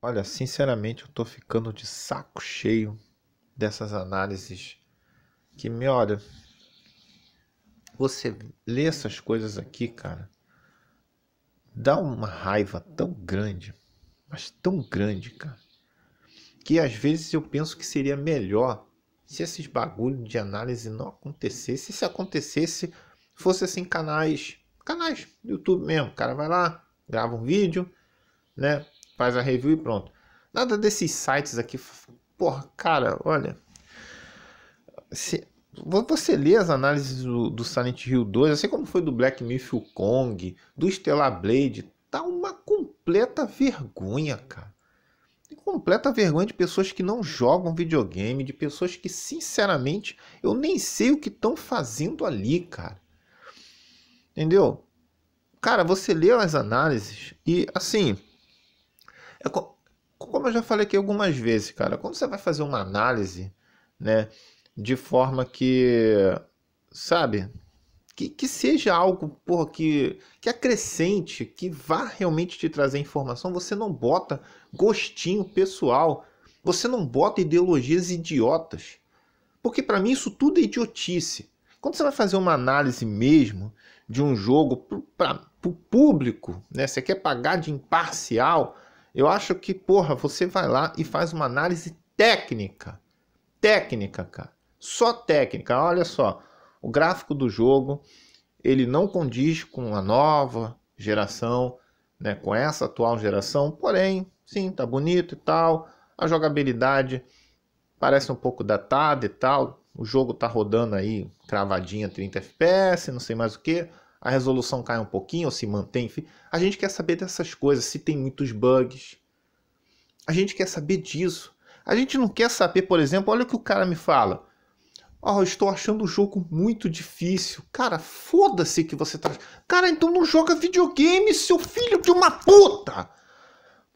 Olha, sinceramente, eu tô ficando de saco cheio dessas análises que me olha. Você lê essas coisas aqui, cara, dá uma raiva tão grande, mas tão grande, cara, que às vezes eu penso que seria melhor se esses bagulho de análise não acontecesse. Se acontecesse, fosse assim canais, canais YouTube mesmo, cara vai lá, grava um vídeo, né? faz a review e pronto. Nada desses sites aqui, porra, cara, olha. Se, você lê as análises do, do, Silent Hill 2, assim como foi do Black Myth Kong, do Stellar Blade, tá uma completa vergonha, cara. Completa vergonha de pessoas que não jogam videogame, de pessoas que, sinceramente, eu nem sei o que estão fazendo ali, cara. Entendeu? Cara, você lê as análises e, assim, é como eu já falei aqui algumas vezes, cara, quando você vai fazer uma análise, né, de forma que, sabe, que, que seja algo porra, que, que acrescente, que vá realmente te trazer informação, você não bota gostinho pessoal, você não bota ideologias idiotas. Porque para mim isso tudo é idiotice. Quando você vai fazer uma análise mesmo de um jogo para o público, né, você quer pagar de imparcial eu acho que, porra, você vai lá e faz uma análise técnica. Técnica, cara. Só técnica. Olha só, o gráfico do jogo, ele não condiz com a nova geração, né, com essa atual geração, porém, sim, tá bonito e tal. A jogabilidade parece um pouco datada e tal. O jogo tá rodando aí cravadinha 30 FPS, não sei mais o que a resolução cai um pouquinho ou se mantém. A gente quer saber dessas coisas, se tem muitos bugs. A gente quer saber disso. A gente não quer saber, por exemplo, olha o que o cara me fala. Ó, oh, estou achando o jogo muito difícil. Cara, foda-se que você tá. Cara, então não joga videogame, seu filho de uma puta!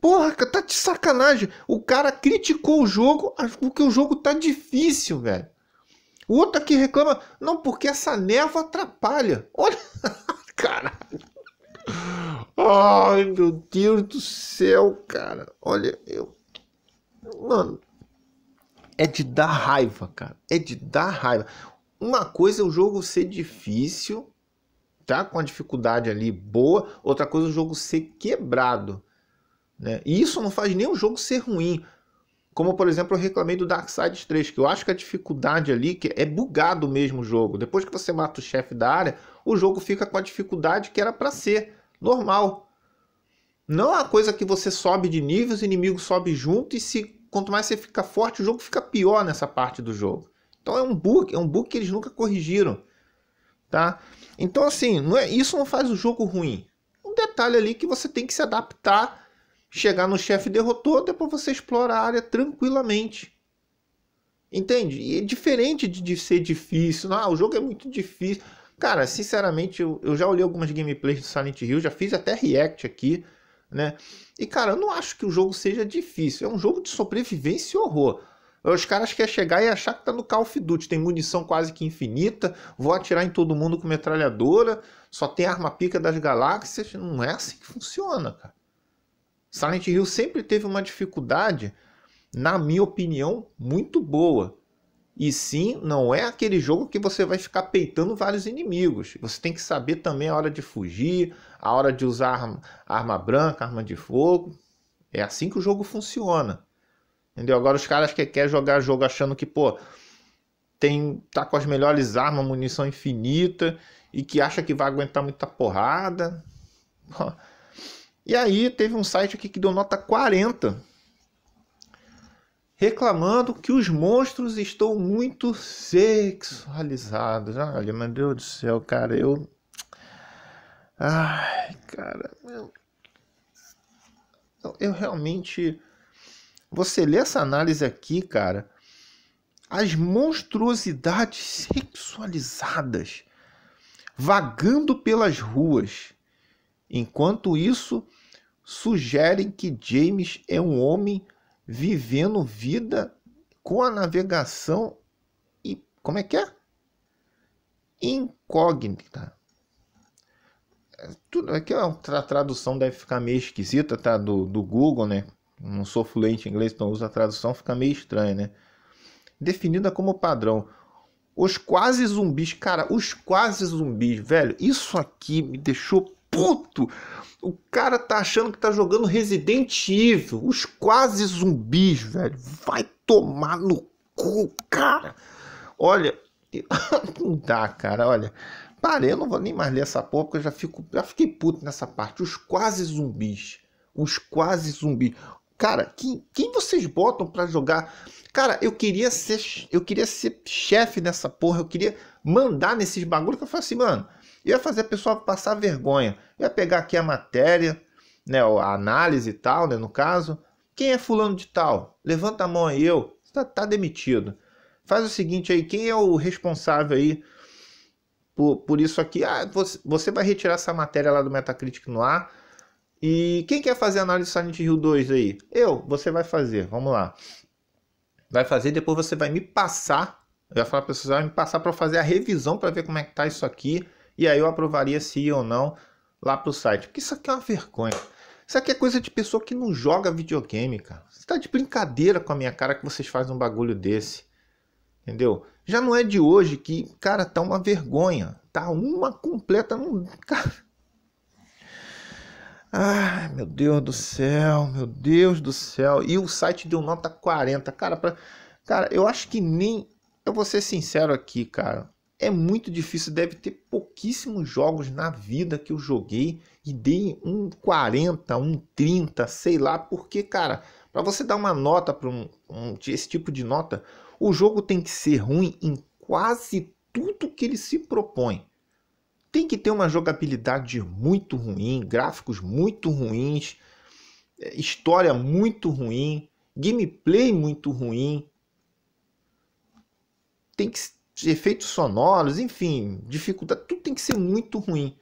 Porra, tá de sacanagem. O cara criticou o jogo porque o jogo tá difícil, velho. Outra que reclama, não, porque essa névoa atrapalha. Olha, caralho. Ai, meu Deus do céu, cara. Olha, eu. Mano, é de dar raiva, cara. É de dar raiva. Uma coisa é o jogo ser difícil, tá? Com a dificuldade ali boa. Outra coisa é o jogo ser quebrado. Né? E isso não faz nem o jogo ser ruim. Como, por exemplo, eu reclamei do Darksiders 3, que eu acho que a dificuldade ali que é bugado mesmo o jogo. Depois que você mata o chefe da área, o jogo fica com a dificuldade que era para ser, normal. Não é uma coisa que você sobe de nível, os inimigos sobem junto e se quanto mais você fica forte, o jogo fica pior nessa parte do jogo. Então é um bug, é um bug que eles nunca corrigiram, tá? Então assim, não é, isso não faz o jogo ruim. Um detalhe ali que você tem que se adaptar chegar no chefe derrotou, depois você explora a área tranquilamente. Entende? E é diferente de, ser difícil. Ah, o jogo é muito difícil. Cara, sinceramente, eu, eu já olhei algumas gameplays do Silent Hill, já fiz até react aqui, né? E cara, eu não acho que o jogo seja difícil. É um jogo de sobrevivência e horror. Os caras querem chegar e achar que tá no Call of Duty. Tem munição quase que infinita, vou atirar em todo mundo com metralhadora, só tem arma pica das galáxias. Não é assim que funciona, cara. Silent Hill sempre teve uma dificuldade, na minha opinião, muito boa. E sim, não é aquele jogo que você vai ficar peitando vários inimigos. Você tem que saber também a hora de fugir, a hora de usar arma, arma branca, arma de fogo. É assim que o jogo funciona. Entendeu? Agora os caras que querem jogar jogo achando que, pô, tem tá com as melhores armas, munição infinita e que acha que vai aguentar muita porrada. E aí teve um site aqui que deu nota 40, reclamando que os monstros estão muito sexualizados. Olha, meu Deus do céu, cara, eu. Ai, cara, meu... eu, eu realmente. Você lê essa análise aqui, cara, as monstruosidades sexualizadas vagando pelas ruas. Enquanto isso, sugerem que James é um homem vivendo vida com a navegação e como é que é? Incógnita. Tudo aqui é é a tradução deve ficar meio esquisita, tá? Do, do Google, né? Não sou fluente em inglês, então uso a tradução, fica meio estranho, né? Definida como padrão. Os quase zumbis, cara, os quase zumbis, velho, isso aqui me deixou puto. O cara tá achando que tá jogando Resident Evil, os quase zumbis, velho. Vai tomar no cu, cara. Olha, não dá, cara, olha. Parei, eu não vou nem mais ler essa porra, porque eu já, fico, já fiquei puto nessa parte. Os quase zumbis. Os quase zumbis. Cara, quem, quem vocês botam para jogar? Cara, eu queria ser eu queria ser chefe nessa porra, eu queria mandar nesses bagulho que eu falei assim, mano ia fazer a pessoa passar vergonha. Ia pegar aqui a matéria, né, a análise e tal, né, no caso. Quem é fulano de tal? Levanta a mão aí, eu. Tá, tá demitido. Faz o seguinte aí, quem é o responsável aí por, por isso aqui? Ah, você, você vai retirar essa matéria lá do Metacritic no ar. E quem quer fazer a análise do Silent Hill 2 aí? Eu, você vai fazer, vamos lá. Vai fazer, depois você vai me passar. Eu ia falar para você, vai me passar para fazer a revisão para ver como é que tá isso aqui e aí eu aprovaria se ia ou não lá pro site. Porque isso aqui é uma vergonha. Isso aqui é coisa de pessoa que não joga videogame, cara. Você tá de brincadeira com a minha cara que vocês fazem um bagulho desse. Entendeu? Já não é de hoje que, cara, tá uma vergonha. Tá uma completa. Não... Cara. Ai, meu Deus do céu, meu Deus do céu. E o site deu nota 40. Cara, pra... cara eu acho que nem. Eu vou ser sincero aqui, cara é muito difícil, deve ter pouquíssimos jogos na vida que eu joguei e dei um 40, um 30, sei lá, porque, cara, para você dar uma nota para um, um, esse tipo de nota, o jogo tem que ser ruim em quase tudo que ele se propõe. Tem que ter uma jogabilidade muito ruim, gráficos muito ruins, é, história muito ruim, gameplay muito ruim. Tem que efeitos sonoros, enfim, dificuldade, tudo tem que ser muito ruim.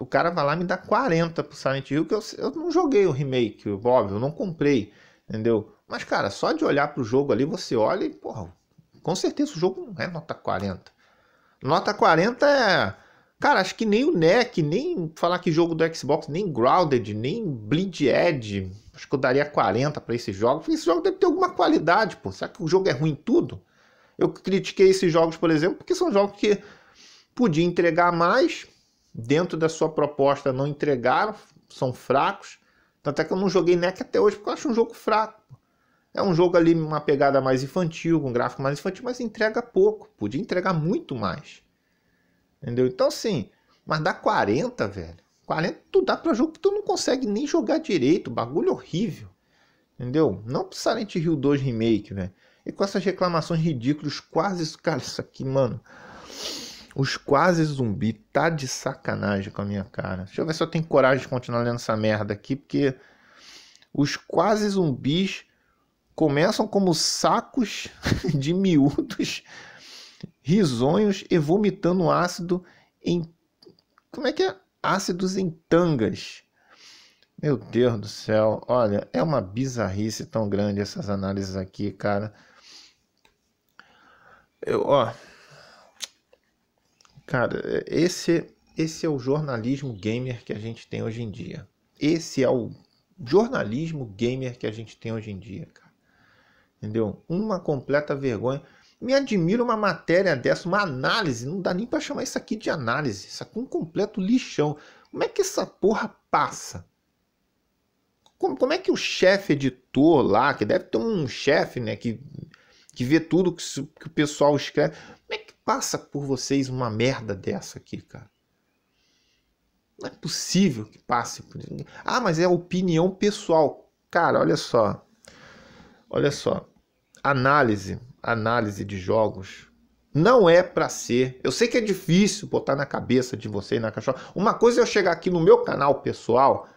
O cara vai lá me dá 40 pro Silent Hill, que eu, eu não joguei o remake, óbvio, eu não comprei, entendeu? Mas, cara, só de olhar pro jogo ali, você olha e, porra, com certeza o jogo não é nota 40. Nota 40 é Cara, acho que nem o NEC, nem falar que jogo do Xbox, nem Grounded, nem Bleed Edge. Acho que eu daria 40 para esse jogo. Esse jogo deve ter alguma qualidade, pô. Será que o jogo é ruim tudo? Eu critiquei esses jogos, por exemplo, porque são jogos que podia entregar mais, dentro da sua proposta não entregaram, são fracos. Tanto é que eu não joguei NEC até hoje porque eu acho um jogo fraco. É um jogo ali, uma pegada mais infantil, com um gráfico mais infantil, mas entrega pouco. Podia entregar muito mais. Entendeu? Então, assim, mas dá 40, velho. 40 tu dá pra jogo que tu não consegue nem jogar direito. Bagulho horrível. Entendeu? Não pro Silent Hill 2 Remake, velho. E com essas reclamações ridículas, quase. Cara, isso aqui, mano. Os quase zumbi tá de sacanagem com a minha cara. Deixa eu ver se eu tenho coragem de continuar lendo essa merda aqui, porque os quase zumbis começam como sacos de miúdos risonhos e vomitando ácido em. Como é que é? Ácidos em tangas. Meu Deus do céu, olha, é uma bizarrice tão grande essas análises aqui, cara. Eu, ó. Cara, esse esse é o jornalismo gamer que a gente tem hoje em dia. Esse é o jornalismo gamer que a gente tem hoje em dia, cara. Entendeu? Uma completa vergonha. Me admira uma matéria dessa, uma análise, não dá nem para chamar isso aqui de análise, isso aqui é um completo lixão. Como é que essa porra passa? Como, como é que o chefe editor lá, que deve ter um chefe, né, que, que vê tudo que, que o pessoal escreve, como é que passa por vocês uma merda dessa aqui, cara? Não é possível que passe por ninguém. Ah, mas é opinião pessoal. Cara, olha só. Olha só. Análise análise de jogos não é para ser. Eu sei que é difícil botar na cabeça de você e na cachorra. Uma coisa é eu chegar aqui no meu canal pessoal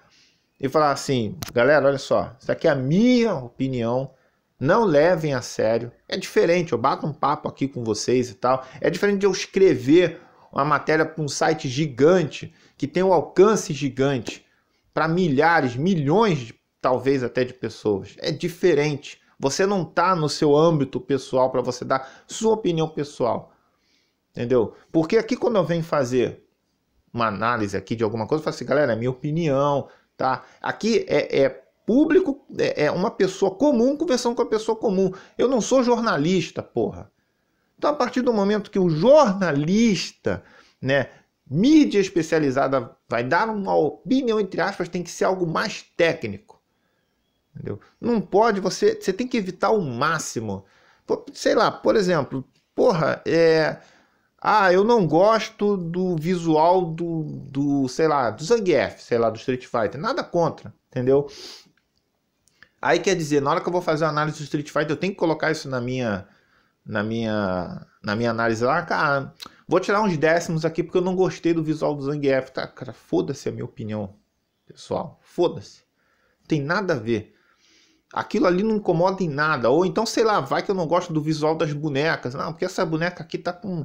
e falar assim, galera, olha só, isso aqui é a minha opinião. Não levem a sério. É diferente, eu bato um papo aqui com vocês e tal. É diferente de eu escrever uma matéria para um site gigante, que tem um alcance gigante para milhares, milhões, talvez até de pessoas. É diferente. Você não está no seu âmbito pessoal para você dar sua opinião pessoal. Entendeu? Porque aqui quando eu venho fazer uma análise aqui de alguma coisa, eu falo assim, galera, é minha opinião, tá? Aqui é, é público, é, é uma pessoa comum conversando com a pessoa comum. Eu não sou jornalista, porra. Então, a partir do momento que o jornalista, né, mídia especializada, vai dar uma opinião, entre aspas, tem que ser algo mais técnico. Entendeu? Não pode, você, você tem que evitar o máximo. Sei lá, por exemplo, porra, é. Ah, eu não gosto do visual do, do sei lá, do Zangief, sei lá, do Street Fighter. Nada contra, entendeu? Aí quer dizer, na hora que eu vou fazer a análise do Street Fighter, eu tenho que colocar isso na minha na minha na minha análise lá, cara, vou tirar uns décimos aqui porque eu não gostei do visual do Zangief, tá? Cara, foda-se a minha opinião, pessoal. Foda-se. Tem nada a ver. Aquilo ali não incomoda em nada. Ou então, sei lá, vai que eu não gosto do visual das bonecas. Não, porque essa boneca aqui tá com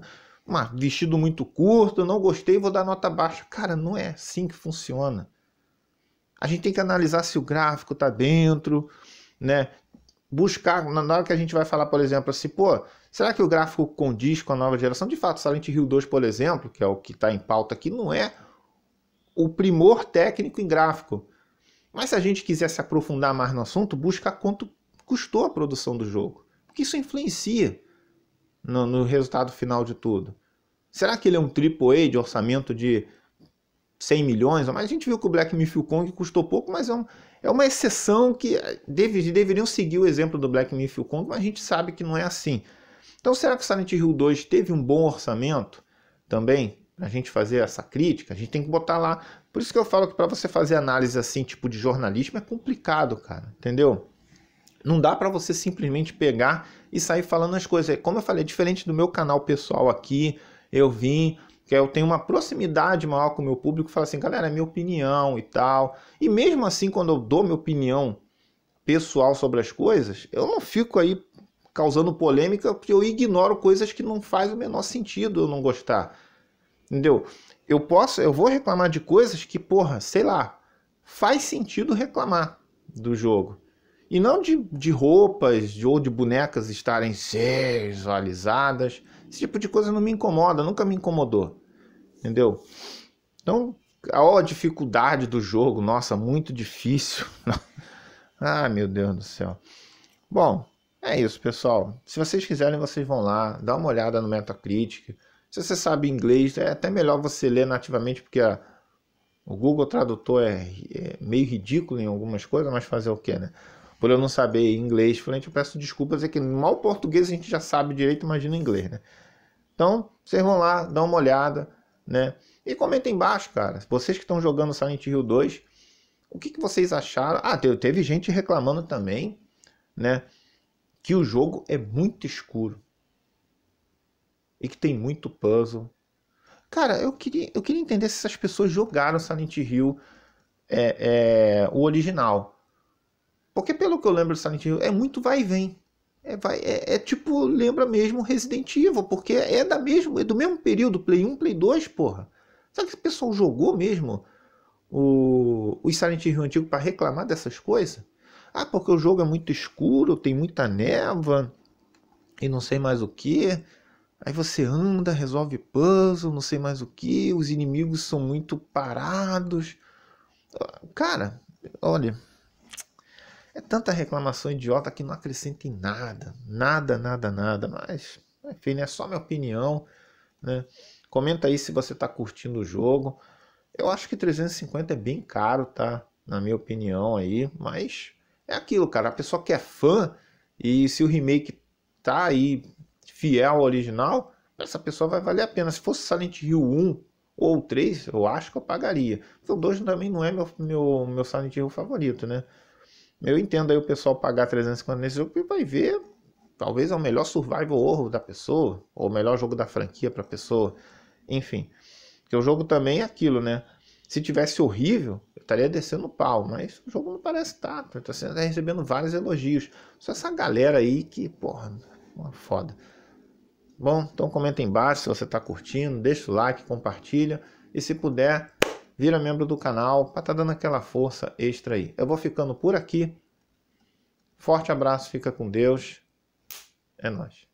um vestido muito curto, não gostei, vou dar nota baixa. Cara, não é assim que funciona. A gente tem que analisar se o gráfico tá dentro, né? Buscar, na hora que a gente vai falar, por exemplo, assim, pô, será que o gráfico condiz com a nova geração? De fato, Silent Hill 2, por exemplo, que é o que está em pauta aqui, não é o primor técnico em gráfico. Mas se a gente quiser se aprofundar mais no assunto, busca quanto custou a produção do jogo. Porque isso influencia no, no resultado final de tudo. Será que ele é um AAA de orçamento de 100 milhões? Mas a gente viu que o Black Myth Kong custou pouco, mas é, um, é uma exceção que deve, deveriam seguir o exemplo do Black Myth Kong, mas a gente sabe que não é assim. Então será que o Silent Hill 2 teve um bom orçamento também? A gente fazer essa crítica, a gente tem que botar lá por isso que eu falo que para você fazer análise assim, tipo de jornalismo, é complicado, cara, entendeu? Não dá para você simplesmente pegar e sair falando as coisas. Como eu falei, é diferente do meu canal pessoal aqui, eu vim, que eu tenho uma proximidade maior com o meu público, falo assim, galera, é minha opinião e tal. E mesmo assim, quando eu dou minha opinião pessoal sobre as coisas, eu não fico aí causando polêmica, porque eu ignoro coisas que não faz o menor sentido eu não gostar. Entendeu? Eu posso, eu vou reclamar de coisas que, porra, sei lá, faz sentido reclamar do jogo. E não de, de roupas de, ou de bonecas estarem sexualizadas. Esse tipo de coisa não me incomoda, nunca me incomodou. Entendeu? Então, a dificuldade do jogo, nossa, muito difícil. ah, meu Deus do céu. Bom, é isso, pessoal. Se vocês quiserem, vocês vão lá, dá uma olhada no Metacritic. Se você sabe inglês, é até melhor você ler nativamente, porque a, o Google Tradutor é, é, meio ridículo em algumas coisas, mas fazer o que, né? Por eu não saber inglês fluente, eu peço desculpas, é que mal português a gente já sabe direito, imagina inglês, né? Então, vocês vão lá, dão uma olhada, né? E comentem embaixo, cara. Vocês que estão jogando Silent Hill 2, o que, que vocês acharam? Ah, teve gente reclamando também, né? Que o jogo é muito escuro e que tem muito puzzle. Cara, eu queria, eu queria entender se essas pessoas jogaram Silent Hill é, é, o original. Porque pelo que eu lembro do Silent Hill, é muito vai e vem. É, vai, é, é, tipo, lembra mesmo Resident Evil, porque é, da mesmo, é do mesmo período, Play 1, Play 2, porra. Será que esse pessoal jogou mesmo o, o Silent Hill antigo para reclamar dessas coisas? Ah, porque o jogo é muito escuro, tem muita neva e não sei mais o que. Aí você anda, resolve puzzle, não sei mais o que, os inimigos são muito parados. Cara, olha, é tanta reclamação idiota que não acrescenta em nada, nada, nada, nada, mas enfim, né, é só minha opinião, né? Comenta aí se você tá curtindo o jogo. Eu acho que 350 é bem caro, tá? Na minha opinião aí, mas é aquilo, cara, a pessoa que é fã e se o remake tá aí fiel ao original, essa pessoa vai valer a pena. Se fosse Silent Hill 1 ou 3, eu acho que eu pagaria. o então, 2 também não é meu, meu, meu Silent Hill favorito, né? Eu entendo aí o pessoal pagar 350 nesse jogo vai ver. Talvez é o melhor survival horror da pessoa, ou o melhor jogo da franquia para a pessoa. Enfim, que o jogo também é aquilo, né? Se tivesse horrível, eu estaria descendo o pau, mas o jogo não parece estar. Tá, tá, tá recebendo vários elogios. Só essa galera aí que, porra, uma é foda. Bom, então comenta embaixo se você está curtindo, deixa o like, compartilha e se puder, vira membro do canal para estar tá dando aquela força extra aí. Eu vou ficando por aqui. Forte abraço, fica com Deus. É nóis.